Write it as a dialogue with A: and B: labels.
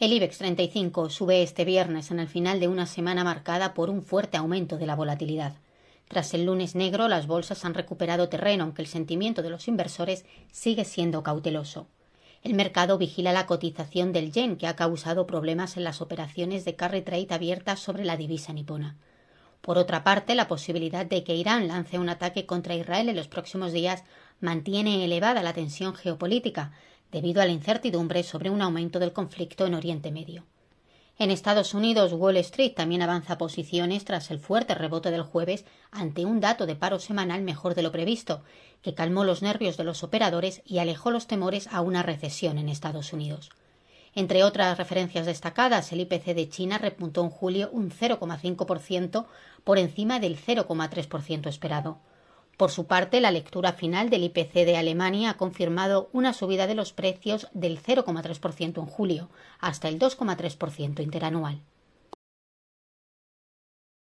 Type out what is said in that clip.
A: El IBEX 35 sube este viernes en el final de una semana marcada por un fuerte aumento de la volatilidad. Tras el lunes negro, las bolsas han recuperado terreno, aunque el sentimiento de los inversores sigue siendo cauteloso. El mercado vigila la cotización del yen, que ha causado problemas en las operaciones de carry trade abiertas sobre la divisa nipona. Por otra parte, la posibilidad de que Irán lance un ataque contra Israel en los próximos días mantiene elevada la tensión geopolítica, debido a la incertidumbre sobre un aumento del conflicto en Oriente Medio. En Estados Unidos, Wall Street también avanza posiciones tras el fuerte rebote del jueves ante un dato de paro semanal mejor de lo previsto, que calmó los nervios de los operadores y alejó los temores a una recesión en Estados Unidos. Entre otras referencias destacadas, el IPC de China repuntó en julio un 0,5% por encima del 0,3% esperado. Por su parte, la lectura final del IPC de Alemania ha confirmado una subida de los precios del 0,3% en julio, hasta el 2,3% interanual.